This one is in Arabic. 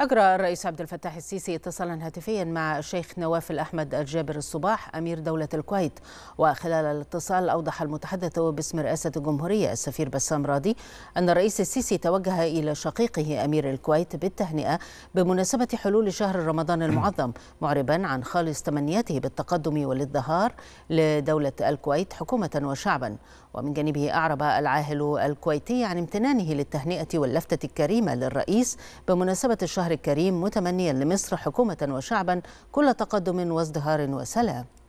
أجرى الرئيس عبد الفتاح السيسي اتصالا هاتفيا مع الشيخ نواف الأحمد الجابر الصباح أمير دولة الكويت وخلال الاتصال أوضح المتحدث باسم رئاسة الجمهورية السفير بسام راضي أن الرئيس السيسي توجه إلى شقيقه أمير الكويت بالتهنئة بمناسبة حلول شهر رمضان المعظم معربا عن خالص تمنياته بالتقدم والازدهار لدولة الكويت حكومة وشعبا ومن جانبه أعرب العاهل الكويتي عن امتنانه للتهنئة واللفتة الكريمة للرئيس بمناسبة الشهر الشهر الكريم متمنيا لمصر حكومة وشعبا كل تقدم وازدهار وسلام